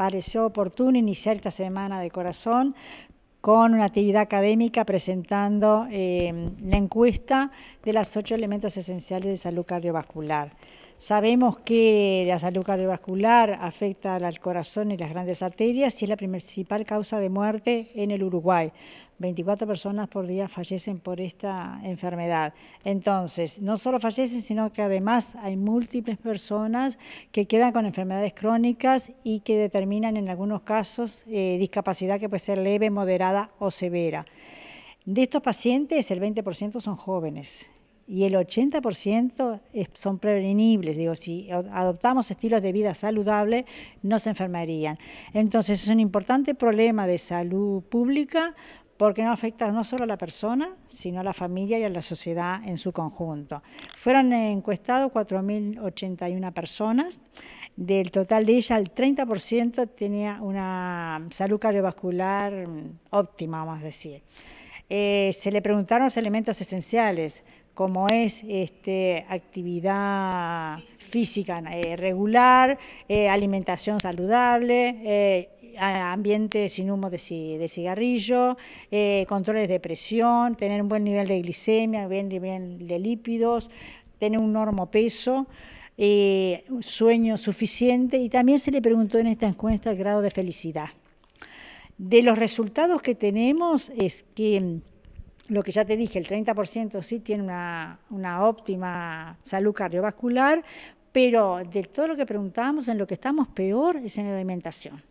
pareció oportuno iniciar esta semana de corazón con una actividad académica presentando eh, la encuesta de los ocho elementos esenciales de salud cardiovascular. Sabemos que la salud cardiovascular afecta al corazón y las grandes arterias y es la principal causa de muerte en el Uruguay. 24 personas por día fallecen por esta enfermedad. Entonces, no solo fallecen, sino que además hay múltiples personas que quedan con enfermedades crónicas y que determinan en algunos casos eh, discapacidad que puede ser leve, moderada o severa. De estos pacientes, el 20% son jóvenes y el 80% son prevenibles. Digo, si adoptamos estilos de vida saludables no se enfermarían. Entonces es un importante problema de salud pública porque no afecta no solo a la persona, sino a la familia y a la sociedad en su conjunto. Fueron encuestados 4.081 personas, del total de ellas el 30% tenía una salud cardiovascular mm, óptima, vamos a decir. Eh, se le preguntaron los elementos esenciales, como es este, actividad física eh, regular, eh, alimentación saludable, ambiente sin humo de, cigarrillo, controles de presión, tener un buen nivel de glicemia, bien de lípidos, tener un normo peso. sueño suficiente y también se le preguntó en esta encuesta el grado de felicidad. De los resultados que tenemos es que mm, lo que ya te dije, el 30% sí tiene una, una, óptima salud cardiovascular, pero de todo lo que preguntábamos, en lo que estamos peor es en la alimentación.